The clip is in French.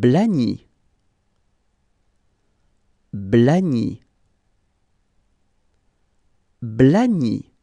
Blagny. Blagny. Blagny.